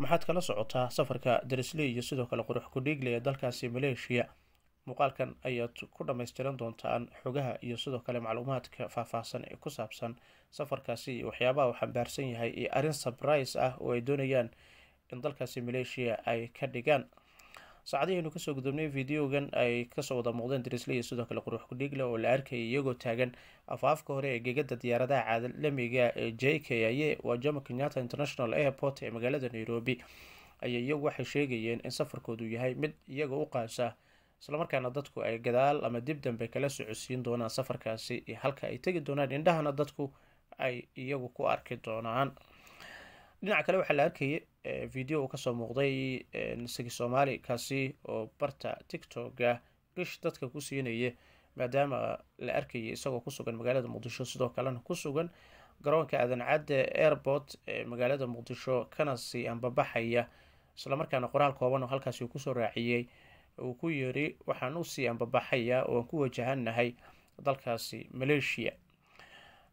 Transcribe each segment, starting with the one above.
maxaad kala socotaa safarka daresley iyo sidoo kale qurux ee dalkaasi maleeshiya muuqaalkan ayaad ku dhammaystiran doontaan xogaha iyo sidoo kale macluumaadka faahfaahsan ee ku saabsan safarkaasi iyo waxyaabaha uu xambaarsan yahay iyo arrin sabrise ah oo ay doonayaan in dalkaasi maleeshiya ay ka dhigaan saacadihaynu kasoo gudubnay videogan ay kasoo wada muuqdeen drisle iyo sidoo kale qurux dhiigle oo la arkayay iyagoo taagan afaafka hore ee gegada diyaaradaha caalamiga ee j k aye waa jomo kenyata international airport ee magaalada nairobi ayay iyagu waxay sheegayeen in safarkoodu yahay mid iyaga u qaasa islamarkaana dadku ay gadaal ama dib dambe kala socodsiin doonaan safarkaasi iyo halka ay tegi doonaan indhahana dadku ay iyagu ku arki doonaan dhinaca kale waxaa la arkayay video uu kasoo muuqday sagi soomaali kaasi oo barta tictoga gish dadka ku siinaya maadaama la arkayay isagoo kusugan magaalada muqdisho sidoo kalena kusugan garoonka aadan cadde airport ee magaalada muqdisho kana sii ambabaxaya islamarkaana qoraal kooban oo halkaasi uu kusoo raaciyey uu ku yiri waxaan usii ambabaxaya oo aan ku wajahanahay dalkaasi maleeshiya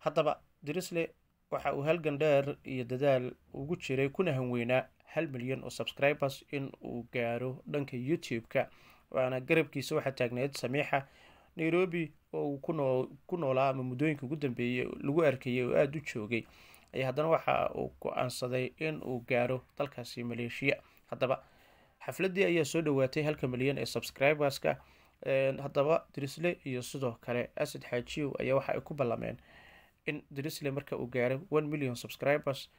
haddaba dirisle waxa uu halgan dheer iyo dadaal ugu jiray kuna hanweynaa hal milyan oo subscribers in uu gaaro dhanka youtube-ka waana garabkiisa waxaa taagneyd samiixa nairobi oo uu ku noolaa ama muddooyinka ugu dambeeyey lagu arkayay oo aada u joogay ayaa haddana waxa uu go-aansaday in uu gaaro dalkaasi maleeshiya haddaba xafladii ayaa soo dhawaatay halka milyan ee subscriberska haddaba dirisle iyo sidoo kale asad xaajiyow ayaa waxa ay ku ballameen in drisle marka uu gaaray one million subscribers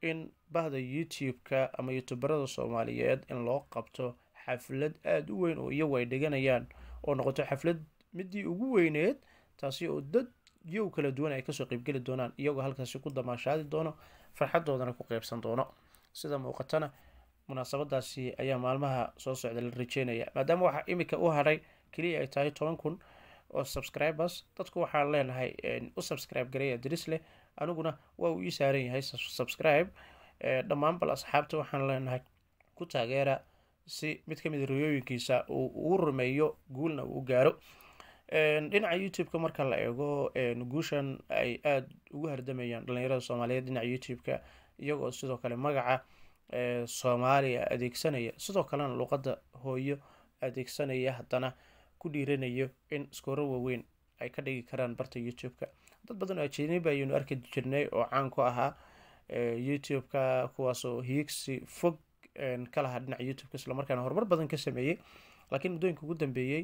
in bahda youtube-ka ama youtuberada soomaaliyeed in loo qabto xaflad aada u weyn oo iyagu ay dhiganayaan oo noqoto xaflad middii ugu weyneed taasi oo dad yow kala duwan ay kasoo qeybgeli doonaan iyagoo halkaasi ku damaashaadi doono farxadoodana ku qeybsan doono sida muuqatana munaasabadaasi ayaa maalmaha soo socda la rajeynaya maadaama waxaa imika u hadhay keliya ay tahay toban kun oo subscribers dadku waxaan leenahay u subscribe gareeya daris leh aniguna waa uu ii saaran yahay subscribe dhammaan bal asxaabta waxaan leenahay ku taageera si mid ka mid ah riyooyinkiisa uu ugu rumeeyo guulna uu gaaro dhinaca youtube-ka marka la eego guushan ay aad ugu hardamayaan dhallinyarada soomaaliyeed dhinaca youtube-ka iyagoo sidoo kale magaca soomaaliya adeegsanaya sidoo kalena luqadda hooyo adeegsanaya haddana ku dhiiranayo in iskooro waaweyn ay ka dhigi karaan barta youtube-ka dad badan oo ajaniba ayaynu arki jirnay oo caan ku ahaa eh, youtube-ka kuwaasoo hiyigsi fog ka lahaa dhinaca youtube islamarkaana horumar badan ka sameeyey laakiin muddooyinka ugu dambeeyey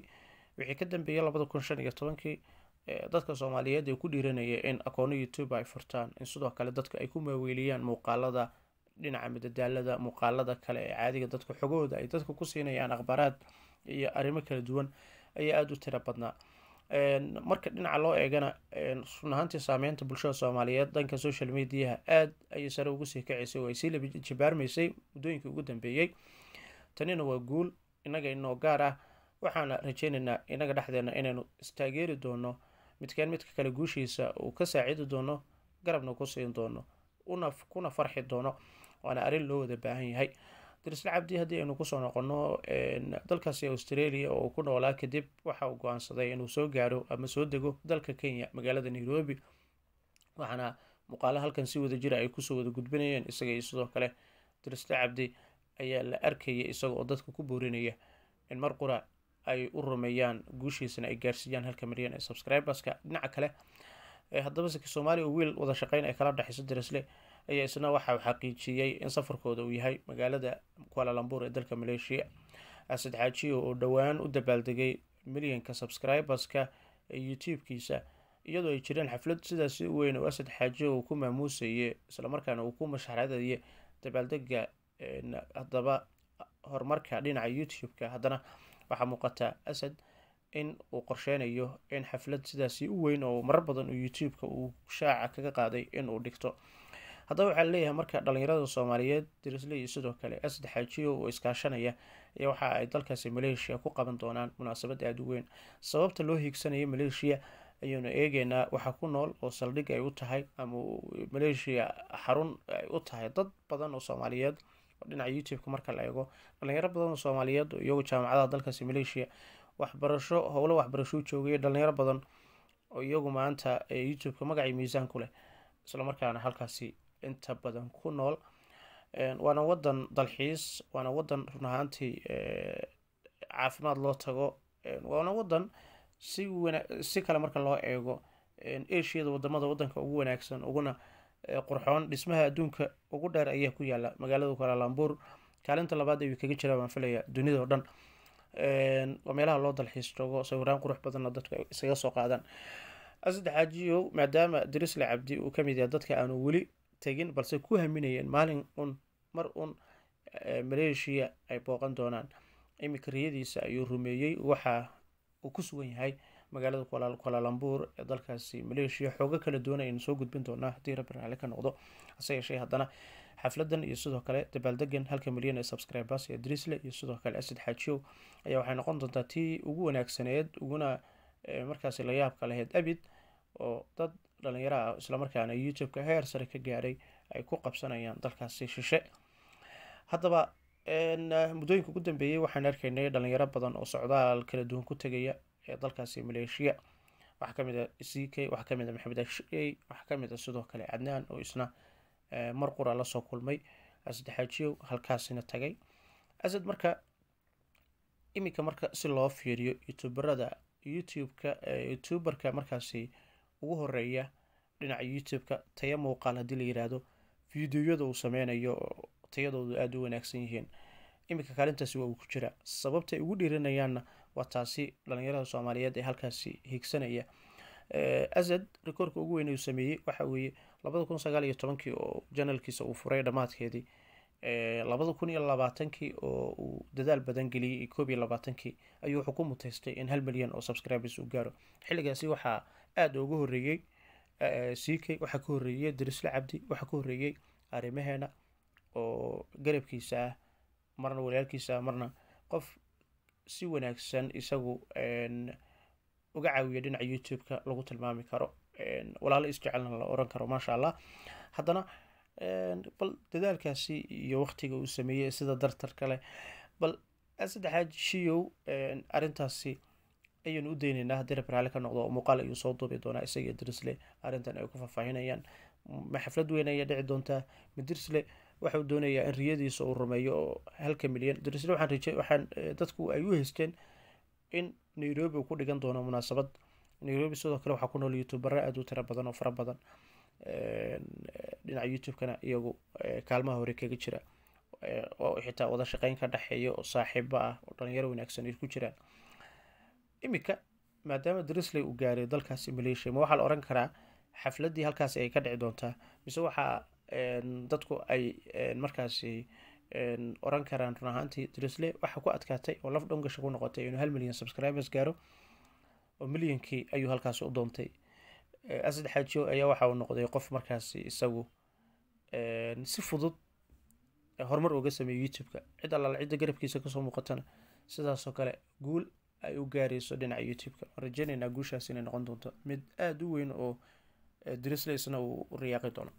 wixii ka dambeeyey labada kun shan iyo tobankii eh, dadka soomaaliyeed ee ku dhiiranaya in akoonno youtube ay furtaan in sidoo kale dadka ay ku maaweeliyaan muuqaalada dhinaca madadaalada muuqaalada kale ee caadiga dadka xogooda ay dadka ku siinayaan akhbaaraad iyo arrimo kala duwan ayaa aada u tira badnaa marka dhinaca loo eegana run ahaantii saameynta bulshada soomaaliyeed dhanka social mediaha aada ayay sare ugu sii kacaysay oo ay sii lajibaarmaysay muddooyinkii ugu dambeeyey tanina waa guul innaga inoo gaar ah waxaana rajeynaynaa innaga dhexdeena inaynu istaageeri doono midkeen midka kale guushiisa uu ka saacidi doono garabna ku siin doono kuna farxi doono waana arrin loo wada baahan yahay darisla cabdi haddii aynu kusoo noqono dalkaasi australia oo ku noolaa ah kadib waxa uu go-aansaday inuu soo gaaro ama soo dego dalka kenya magaalada nairobi waxaana muuqaala halkan si wada jira ah ay kusoo wada gudbinayeen isaga iyo sidoo kale darisla cabdi ayaa la arkaya isaga oo dadka ku boorinaya in mar qura ay u rumeeyaan guushiisana ay gaarsiiyaan halka maryan ee subscriberska dhinaca kale haddaba seki soomaaliya oo wiil wada shaqeyn ay kala dhexayso darisle ayaa isna waxa xaqiijiyey in safarkooda uu yahay magaalada kualalambur ee dalka maleeshiya xaajiyo oo dhowaan u dabaaldegay milyanka subscriberska ee youtube-kiisa iyadoo ay jireen xaflad sidaasi u weyn oo asad xaajiyo uu ku maamuusaye islamarkaana uu ku mashaxradaye dabaaldega haddaba horumarka dhinaca youtube-ka haddana waxaa muuqata asad in uu qorsheynayo in xaflad sidaasi u weyn oo marar badan oo youtube uu shaaca kaga qaaday inuu dhigto haddaba waxaa leeyahay marka dhalinyarada soomaaliyeed dirisley iyo sidoo kale asdexajiyo oo iskaashanaya ee waxa ay dalkaasi maleeshiya ku qaban doonaan munaasabad aada u weyn sababta loo hiigsanaya maleeshiya ayuunu eegeynaa waxaa ku nool oo saldhig ay u tahay ama maleeshiya xarun ay u tahay dad badan oo soomaaliyeed dhinaca youtube-ka marka la eego dhalinyaro badan oo soomaaliyeed oo iyagu jaamacadaha dalkaasi maleeshiya waxbarasho howlo waxbarasho joogay dhalinyaro badan oo iyagu maanta youtube-ka magacii miisaan ku leh islamarkaana halkaasi inta badan ku nool waana wadan dalxiis waana wadan run ahaantii eh, caafimaad loo tago waana wadan si si kale marka loo eego asiada wadamada wadanka ugu wanaagsan uguna eh, qurxoon dhismaha adduunka ugu dheer ayaa ku yaala magaalada kualaalambuur kaalinta labaad ayuu kaga jiraa waan filaya dunida o dhan waa meelaha loo dalxiis joogo sawiraan qurux badanna dadka isaga soo qaadaan asaddexaajiyo maadaama darisle cabdi uu kamid yahay dadka aanu weli tegin balse ku haminayeen maalin un mar un maleeshiya ay booqan doonaan iminka riyadiisa ayuu rumeeyey waxa uu ku sugan yahay magaalada kualaalambuur ee dalkaasi maleeshiya xooga kala doonay aynu soo gudbin doonaa haddii rabbin ka noqdo hase yeeshee haddana xafladan iyo sidoo kale dabaaldegan halka milyan ee subscribers ee drisle iyo sidoo kale asad xaajiyow ayaa waxay noqon doontaa tii ugu wanaagsaneed uguna markaasi layaabka laheyd abid oo dad dhalinyaraha islamarkaana youtubeka heer sare ka gaaray ay ku qabsanayaan dalkaasi shishe haddaba muddooyinka ugu dambeeyey waxaan arkaynay dhalinyaro badan oo socdaal kala duwan ku tegaya ee dalkaasi maleeshiya waxaa kamid a ck waxaa kamid a ah maxamed ashey waxaa kamid a sidoo kale cadnaan oo isna eh, mar qura lasoo kulmay asdexaajiyow halkaasina tagay asad marka iminka marka si loo fiiriyo youtuberada youtubeka eh, youtuberka markaasi ugu horeeya dhinaca youtube-ka taya muuqaal haddii la yiraahdo fideoyada uu sameynayo oo tayadoodu aada u wanaagsan yihiin iminka kaalintaasi waa uu ku jira sababtay ugu dhiiranayaanna waa taasi dhalinyarada soomaaliyeed ee halkaasi hiigsanaya azad rekoorka ugu weyn uu sameeyey waxa weeye labada kun sagaal iyo tobankii oo janalkiisa uu furay dhammaadkeedii labada kun iyo labaatankii oo uu dadaal badan geliyey koob iyo labaatankii ayuu wuxuu ku mutaystay in hal milyan oo subscribers uu gaaro xilligaasi waxaa aada ugu horeeyey eh, eh, ck waxaa ka horeeyey darisle cabdi waxaa ka horeeyey arrimaheena oo garabkiisa ah marna walaalkiisa ah marna qof si wanaagsan isagu uga caawiya dhinaca youtube-ka lagu tilmaami karo walaalo isjecelna la oran karo maasha allah haddana bal dadaalkaasi iyo waqtiga uu sameeyey sida dartar kale bal ah, saddexaad shiyow arrintaasi ayaynu u dayneynaa haddii rab raalli ka noqdo muuqaal ayuu soo duubi doonaa isaga idrisle arrintan ay ku faahfaahinayaan maxaflad weyn ayaa dhici doontaa midrisle waxa uu doonayaa in riyadiisa uu rumeeyo oo halka milyan idrisle waxaan rije waxaan eh, dadku ay u heysteen in nairobi uu ku dhigan doono munaasabad nairobi sidoo kale waxaa ku nool youtubera aada u tiro badan oo fara badan dhinaca youtube iyagu eh, kaalmaha hore kaga jira eh, oo xitaa wada shaqeyn ka dhexeeya oo saaxiibo ah oo dhalinyaro wanaagsan ay ku jiraan iminka maadaama drisley uu gaaray dalkaasi maleeshiya ma waxaa la oran karaa xafladii halkaasi ay ka dhici doontaa mise waxaa dadku ay markaasi oran karaan run ahaantii drisley waxaa ku adkaatay oo laf dhongasha ku noqotay inuu hal milyan subscribers gaaro oo milyankii ayuu halkaasi u doontay asad xaajiyo ayaa waxa uu noqday qof markaasi isagu si fudud horumar uga sameeyey youtube-ka cid allaala cidda garabkiisa kasoo muuqatana sidaasoo kale guul ay u gaarayso dhinaca youtube-ka waan rajeyneynaa guushaas inay noqon doonto mid aada u weyn oo eh, drislesna uu riyaaqi doono